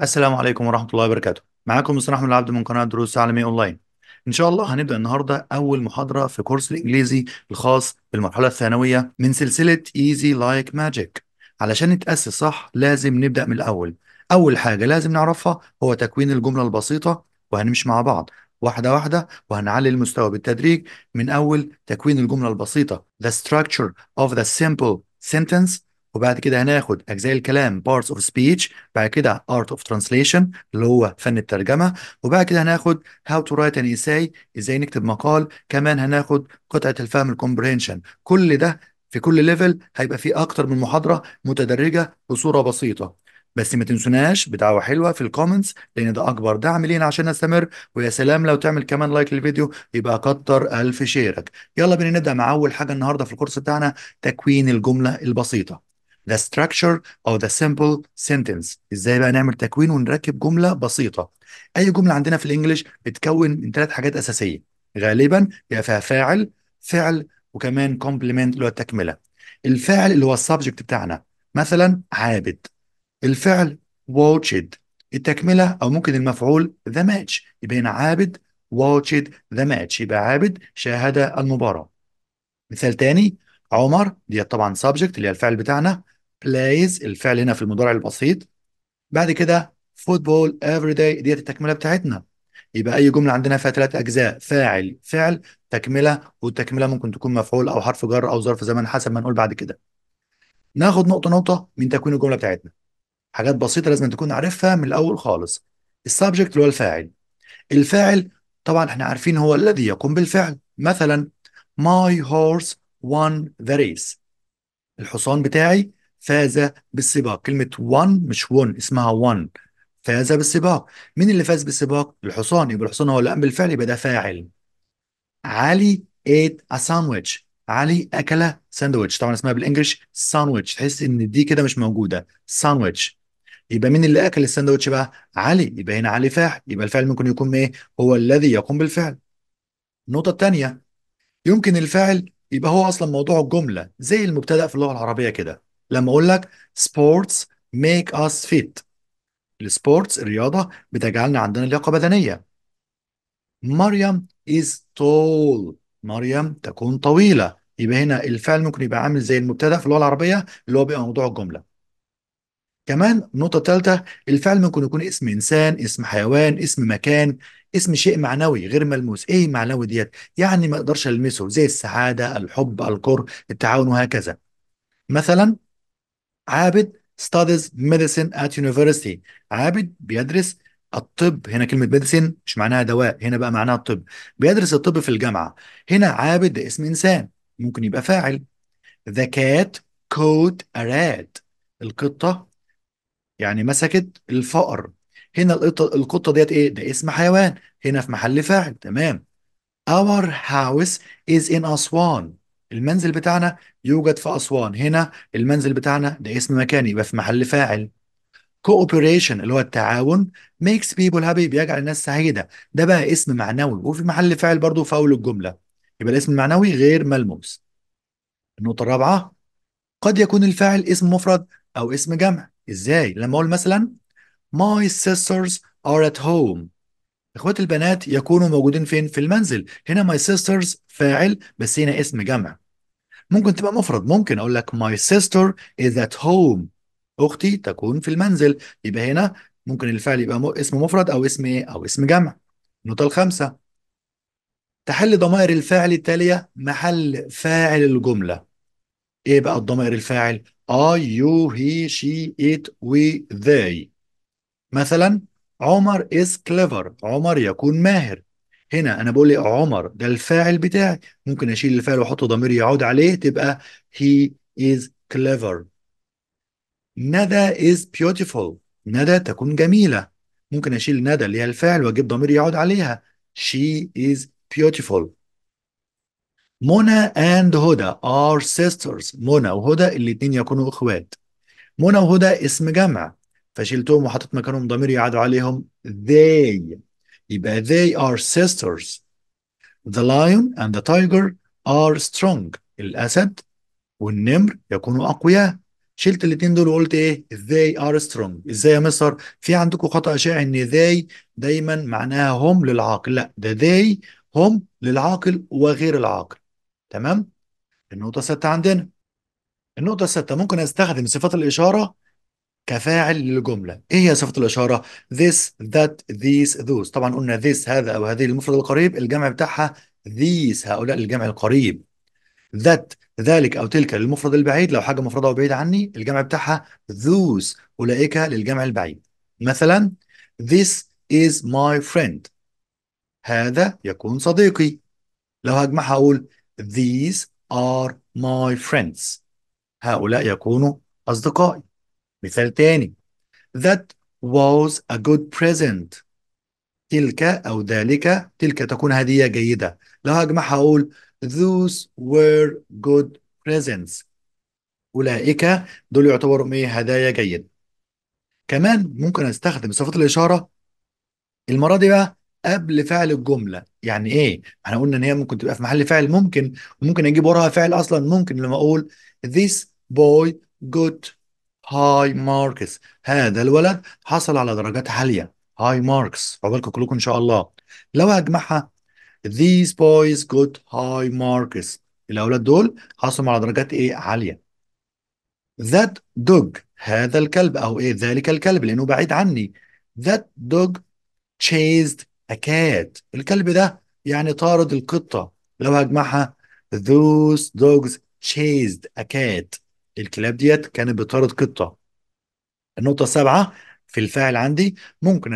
السلام عليكم ورحمة الله وبركاته معاكم مستر أحمد العبد من قناة دروس عالمية أونلاين إن شاء الله هنبدأ النهاردة أول محاضرة في كورس الإنجليزي الخاص بالمرحلة الثانوية من سلسلة ايزي لايك ماجيك علشان نتأسس صح لازم نبدأ من الأول أول حاجة لازم نعرفها هو تكوين الجملة البسيطة وهنمشي مع بعض واحدة واحدة وهنعلي المستوى بالتدريج من أول تكوين الجملة البسيطة The structure of the simple sentence وبعد كده هناخد اجزاء الكلام parts of speech بعد كده art of translation اللي هو فن الترجمه وبعد كده هناخد how to write an essay ازاي نكتب مقال كمان هناخد قطعه الفهم الكومبرينشن كل ده في كل ليفل هيبقى فيه اكتر من محاضره متدرجه بصوره بسيطه بس ما تنسوناش بدعوة حلوة في الكومنتس لأن ده أكبر دعم لينا عشان نستمر ويا سلام لو تعمل كمان لايك للفيديو يبقى كتر ألف شيرك يلا بينا نبدأ مع أول حاجة النهاردة في الكورس بتاعنا تكوين الجملة البسيطة the structure of the simple sentence ازاي بقى نعمل تكوين ونركب جمله بسيطه اي جمله عندنا في الانجليش بتكون من ثلاث حاجات اساسيه غالبا بيبقى فيها فاعل فعل وكمان كومبلمنت اللي هو التكمله الفاعل اللي هو السبجكت بتاعنا مثلا عابد الفعل watched التكمله او ممكن المفعول ذا ماتش يبقى هنا عابد watched ذا ماتش يبقى عابد شاهد المباراه مثال تاني عمر دي طبعا سبجكت اللي هي الفعل بتاعنا بلايز الفعل هنا في المضارع البسيط بعد كده فوتبول افري داي ديت التكمله بتاعتنا يبقى اي جمله عندنا فيها ثلاث اجزاء فاعل فعل تكمله والتكمله ممكن تكون مفعول او حرف جر او ظرف زمن حسب ما نقول بعد كده ناخد نقطه نقطه من تكوين الجمله بتاعتنا حاجات بسيطه لازم تكون عارفها من الاول خالص السبجكت اللي هو الفاعل الفاعل طبعا احنا عارفين هو الذي يقوم بالفعل مثلا my horse won the race الحصان بتاعي فاز بالسباق كلمة وان مش ون اسمها وان فاز بالسباق مين اللي فاز بالسباق الحصان يبقى الحصان هو اللي قام بالفعل يبقى ده فاعل علي ايت a علي اكل ساندويتش طبعا اسمها بالانجلش ساندويتش تحس ان دي كده مش موجوده ساندويتش يبقى مين اللي اكل الساندويتش بقى علي يبقى هنا علي فاعل يبقى الفعل ممكن يكون ايه هو الذي يقوم بالفعل النقطه الثانيه يمكن الفاعل يبقى هو اصلا موضوع الجمله زي المبتدا في اللغه العربيه كده لما اقول لك sports make us fit السبورتس الرياضه بتجعلنا عندنا لياقه بدنيه مريم is tall مريم تكون طويله يبقى هنا الفعل ممكن يبقى عامل زي المبتدا في اللغه العربيه اللي هو بيبقى موضوع الجمله كمان نقطة الثالثه الفعل ممكن يكون اسم إنسان اسم حيوان اسم مكان اسم شيء معنوي غير ملموس إيه معنوي ديت يعني ما أقدرش ألمسه زي السعادة الحب الكره التعاون وهكذا مثلا عابد studies medicine at university عابد بيدرس الطب هنا كلمة ميديسين مش معناها دواء هنا بقى معناها الطب بيدرس الطب في الجامعة هنا عابد ده اسم إنسان ممكن يبقى فاعل The cat caught a rat القطة يعني مسكت الفأر هنا القطة القطة ديت إيه ده اسم حيوان هنا في محل فاعل تمام Our house is in Aswan المنزل بتاعنا يوجد في أسوان هنا المنزل بتاعنا ده اسم مكان يبقى في محل فاعل cooperation اللي هو التعاون makes people happy بيجعل الناس سعيدة ده بقى اسم معنوي وفي محل فاعل برضه في أول الجملة يبقى الاسم المعنوي غير ملموس النقطة الرابعة قد يكون الفاعل اسم مفرد أو اسم جمع إزاي لما أقول مثلا my sisters are at home اخوات البنات يكونوا موجودين فين في المنزل هنا ماي سيسترز فاعل بس هنا اسم جمع ممكن تبقى مفرد ممكن اقول لك ماي سيستر از ات هوم اختي تكون في المنزل يبقى هنا ممكن الفعل يبقى اسم مفرد او اسم ايه او اسم جمع النقطه الخامسه تحل ضمائر الفاعل التاليه محل فاعل الجمله ايه بقى الضمائر الفاعل I, you, he, she, it, we, they مثلا عمر is clever عمر يكون ماهر هنا انا بقول ايه عمر ده الفاعل بتاعي ممكن اشيل الفاعل وأحط ضمير يعود عليه تبقى he is clever ندى is beautiful ندى تكون جميلة ممكن اشيل ندى اللي هي الفاعل واجيب ضمير يعود عليها she is beautiful منى and هدى are sisters منى وهدى الاتنين يكونوا اخوات منى وهدى اسم جمع فشلتهم وحطيت مكانهم ضمير يعاد عليهم they يبقى they are sisters the lion and the tiger are strong الأسد والنمر يكونوا أقوياء شلت الاثنين دول وقلت ايه they are strong ازاي يا مصر في عندكم خطأ شائع ان they دايما معناها هم للعاقل لا ده they هم للعاقل وغير العاقل تمام النقطة الستة عندنا النقطة الستة ممكن استخدم صفات الإشارة كفاعل للجمله ايه هي صفه الاشاره this that these those طبعا قلنا this هذا او هذه المفرد القريب الجمع بتاعها these هؤلاء الجمع القريب that ذلك او تلك للمفرد البعيد لو حاجه مفرده وبعيد عني الجمع بتاعها those اولئك للجمع البعيد مثلا this is my friend هذا يكون صديقي لو هجمعها اقول these are my friends هؤلاء يكونوا اصدقائي مثال تاني That was a good present تلك أو ذلك تلك تكون هدية جيدة لو هجمعها أقول Those were good presents أولئك دول يعتبروا إيه هدايا جيدة كمان ممكن أستخدم صفات الإشارة المرة دي بقى قبل فعل الجملة يعني ايه احنا قلنا ان هي ممكن تبقى في محل فعل ممكن وممكن اجيب وراها فعل اصلا ممكن لما اقول this boy got هاي ماركس هذا الولد حصل على درجات عالية هاي ماركس عقبالكم كلكم إن شاء الله لو هجمعها these boys got high marks الأولاد دول حصلوا على درجات إيه عالية that dog هذا الكلب أو إيه ذلك الكلب لأنه بعيد عني that dog chased a cat الكلب ده يعني طارد القطة لو هجمعها those dogs chased a cat الكلاب ديت كانت بتطارد قطة النقطة السابعة في الفاعل عندي ممكن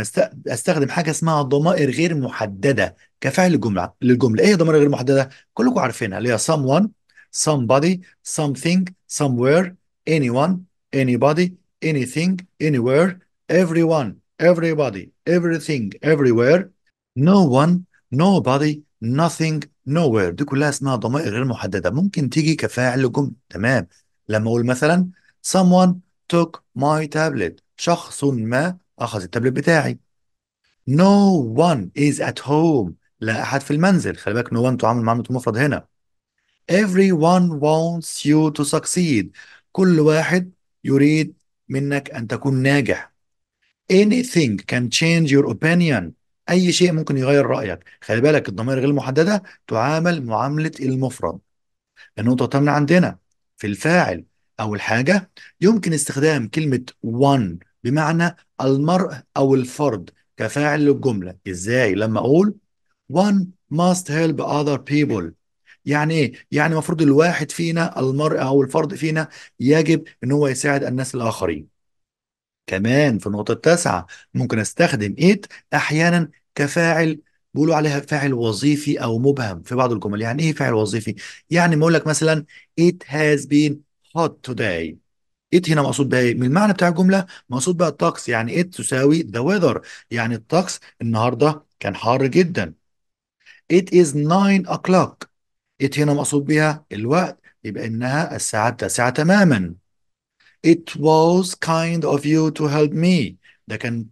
استخدم حاجة اسمها ضمائر غير محددة كفاعل جمله للجملة ايه هي ضمائر غير محددة كلكم عارفينها اللي هي someone somebody something somewhere anyone anybody anything anywhere everyone everybody everything everywhere no one nobody nothing nowhere دي كلها اسمها ضمائر غير محددة ممكن تيجي كفاعل جمله تمام لما اقول مثلا someone took my tablet شخص ما اخذ التابلت بتاعي no one is at home لا احد في المنزل خلي بالك no one تعامل مع المفرد هنا everyone wants you to succeed كل واحد يريد منك ان تكون ناجح anything can change your opinion اي شيء ممكن يغير رايك خلي بالك الضمائر غير المحدده تعامل معامله المفرد النقطه تمنع عندنا في الفاعل أو الحاجة يمكن استخدام كلمة one بمعنى المرء أو الفرد كفاعل للجملة إزاي لما أقول one must help other people يعني ايه؟ يعني المفروض الواحد فينا المرء او الفرد فينا يجب ان هو يساعد الناس الاخرين. كمان في النقطة التاسعة ممكن استخدم it احيانا كفاعل بيقولوا عليها فاعل وظيفي او مبهم في بعض الجمل يعني ايه فاعل وظيفي يعني بقول لك مثلا it has been hot today it هنا مقصود بها من المعنى بتاع الجمله مقصود بها الطقس يعني it تساوي the weather يعني الطقس النهارده كان حار جدا it is 9 o'clock it هنا مقصود بها الوقت يبقى انها الساعه 9 تماما it was kind of you to help me ده كان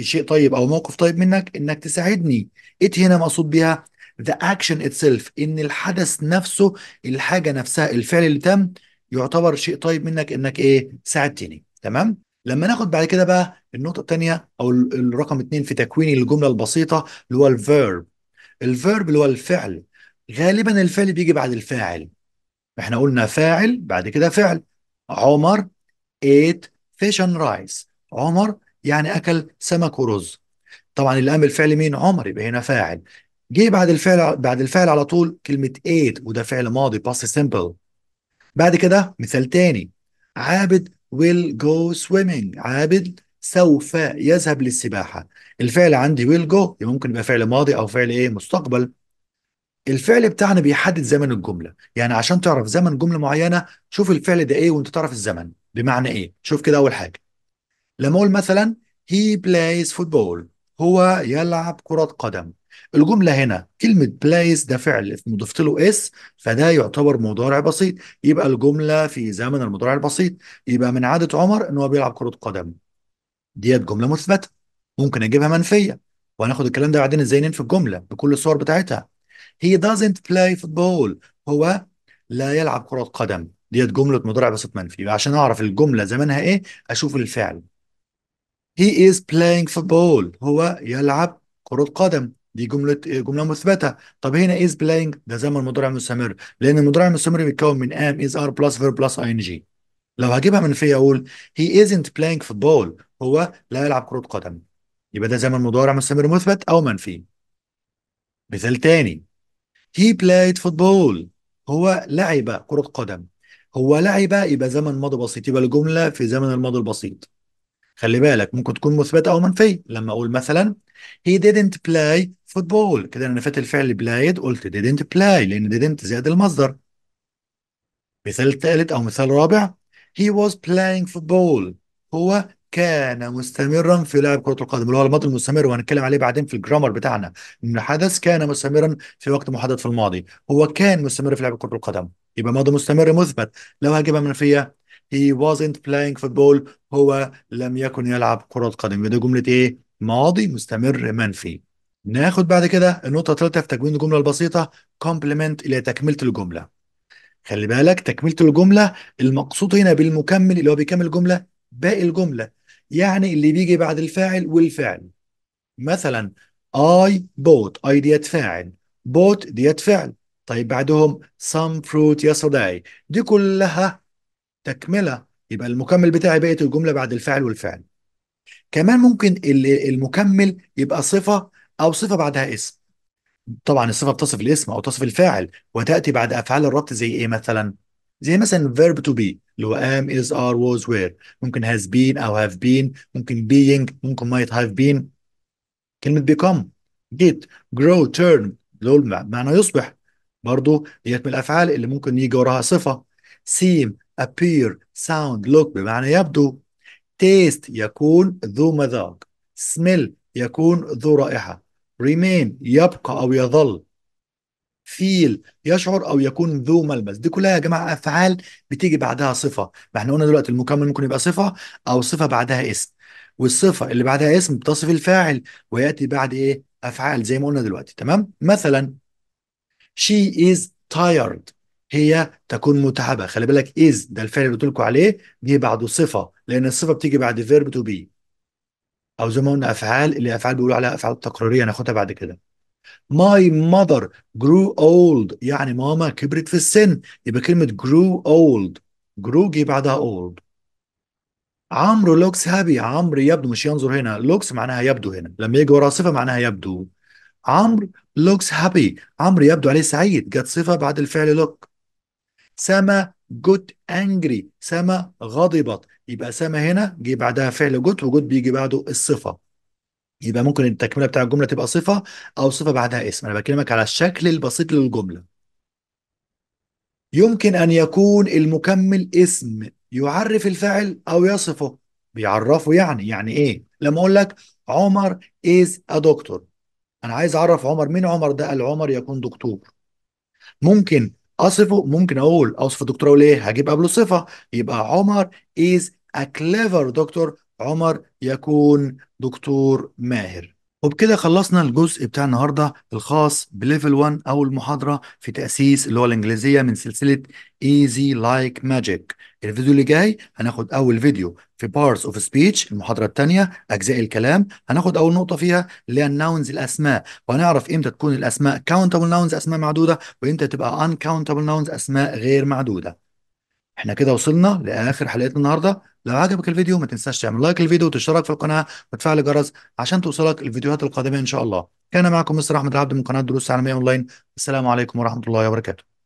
شيء طيب او موقف طيب منك انك تساعدني ات هنا مقصود بيها the action itself ان الحدث نفسه الحاجه نفسها الفعل اللي تم يعتبر شيء طيب منك انك ايه ساعدتني تمام لما ناخد بعد كده بقى النقطه الثانيه او الرقم اثنين في تكوين الجمله البسيطه اللي هو الفيرب الفيرب اللي هو الفعل غالبا الفعل بيجي بعد الفاعل احنا قلنا فاعل بعد كده فعل عمر ate fish and rice عمر يعني اكل سمك ورز طبعا اللي قام بالفعل مين عمر يبقى هنا فاعل جه بعد الفعل بعد الفعل على طول كلمه ايت وده فعل ماضي باست سمبل بعد كده مثال تاني عابد will go swimming عابد سوف يذهب للسباحة الفعل عندي will go ممكن يبقى فعل ماضي أو فعل إيه مستقبل الفعل بتاعنا بيحدد زمن الجملة يعني عشان تعرف زمن جملة معينة شوف الفعل ده إيه وأنت تعرف الزمن بمعنى إيه شوف كده أول حاجة لمول مثلا he plays football هو يلعب كرة قدم الجملة هنا كلمة بلايز ده فعل ضفت له اس فده يعتبر مضارع بسيط يبقى الجملة في زمن المضارع البسيط يبقى من عادة عمر ان هو بيلعب كرة قدم ديت جملة مثبتة ممكن اجيبها منفية وهناخد الكلام ده بعدين ازاي ننفي الجملة بكل الصور بتاعتها he doesn't play football هو لا يلعب كرة قدم ديت جملة مضارع بسيط منفي عشان اعرف الجملة زمنها ايه اشوف الفعل he is playing football هو يلعب كرة قدم دي جملة جملة مثبتة طب هنا is playing ده زمن مضارع مستمر لأن المضارع المستمر بيتكون من am is are plus verb plus ing لو هجيبها من فيا أقول he isn't playing football هو لا يلعب كرة قدم يبقى ده زمن مضارع مستمر مثبت أو منفي مثال تاني he played football هو لعب كرة قدم هو لعب يبقى زمن ماضي بسيط يبقى الجملة في زمن الماضي البسيط خلي بالك ممكن تكون مثبتة أو منفية لما أقول مثلا he didn't play football كده أنا نفيت الفعل played قلت didn't play لأن didn't زائد المصدر مثال ثالث أو مثال رابع he was playing football هو كان مستمرا في لعب كرة القدم اللي هو الماضي المستمر وهنتكلم عليه بعدين في الجرامر بتاعنا إن حدث كان مستمرا في وقت محدد في الماضي هو كان مستمر في لعب كرة القدم يبقى ماضي مستمر مثبت لو هجيبها منفية he wasn't playing football هو لم يكن يلعب كرة قدم ده جملة إيه؟ ماضي مستمر منفي ناخد بعد كده النقطة الثالثة في تكوين الجملة البسيطة complement إلى تكملة الجملة خلي بالك تكملة الجملة المقصود هنا بالمكمل اللي هو بيكمل الجملة باقي الجملة يعني اللي بيجي بعد الفاعل والفعل مثلا I bought I ديت فاعل bought ديت فعل طيب بعدهم some fruit yesterday دي كلها تكمله يبقى المكمل بتاعي بقيه الجمله بعد الفعل والفعل كمان ممكن المكمل يبقى صفه او صفه بعدها اسم طبعا الصفه بتصف الاسم او تصف الفاعل وتاتي بعد افعال الربط زي ايه مثلا زي مثلا verb to be اللي هو am is are was were ممكن has been او have been ممكن being ممكن might have been كلمه become get grow turn دول معنى يصبح برضه ديت من الافعال اللي ممكن يجي وراها صفه seem appear sound look بمعنى يبدو taste يكون ذو مذاق smell يكون ذو رائحة remain يبقى أو يظل feel يشعر أو يكون ذو ملمس دي كلها يا جماعة أفعال بتيجي بعدها صفة ما احنا قلنا دلوقتي المكمل ممكن يبقى صفة أو صفة بعدها اسم والصفة اللي بعدها اسم بتصف الفاعل ويأتي بعد إيه أفعال زي ما قلنا دلوقتي تمام مثلا she is tired هي تكون متعبه خلي بالك از ده الفعل اللي قلت لكم عليه جه بعده صفه لان الصفه بتيجي بعد فيرب تو بي او زي ما قلنا افعال اللي افعال بيقولوا عليها افعال تقريريه هناخدها بعد كده ماي mother grew اولد يعني ماما كبرت في السن يبقى كلمة grew اولد grew جه بعدها اولد عمرو لوكس هابي عمرو يبدو مش ينظر هنا لوكس معناها يبدو هنا لما يجي ورا صفة معناها يبدو عمرو لوكس هابي عمرو يبدو عليه سعيد جت صفة بعد الفعل لوك سما جوت انجري سما غضبت يبقى سما هنا جه بعدها فعل جوت وجوت بيجي بعده الصفه يبقى ممكن التكمله بتاع الجمله تبقى صفه او صفه بعدها اسم انا بكلمك على الشكل البسيط للجمله يمكن ان يكون المكمل اسم يعرف الفاعل او يصفه بيعرفه يعني يعني ايه لما اقول لك عمر از ا دكتور انا عايز اعرف عمر مين عمر ده قال عمر يكون دكتور ممكن اصفه ممكن اقول اوصف اقول ايه هجيب قبله صفه يبقى عمر is a clever دكتور عمر يكون دكتور ماهر وبكده خلصنا الجزء بتاع النهارده الخاص بليفل 1 او المحاضره في تاسيس اللغه الانجليزيه من سلسله ايزي لايك ماجيك الفيديو اللي جاي هناخد اول فيديو في بارس اوف سبيتش المحاضره الثانيه اجزاء الكلام هناخد اول نقطه فيها اللي هي الناونز الاسماء وهنعرف امتى تكون الاسماء كاونتبل ناونز اسماء معدوده وامتى تبقى ان كاونتبل ناونز اسماء غير معدوده احنا كده وصلنا لاخر حلقتنا النهارده لو عجبك الفيديو ما تنساش تعمل لايك للفيديو وتشترك في القناه وتفعل الجرس عشان توصلك الفيديوهات القادمه ان شاء الله كان معكم مستر احمد العبد من قناه دروس عالميه اونلاين السلام عليكم ورحمه الله وبركاته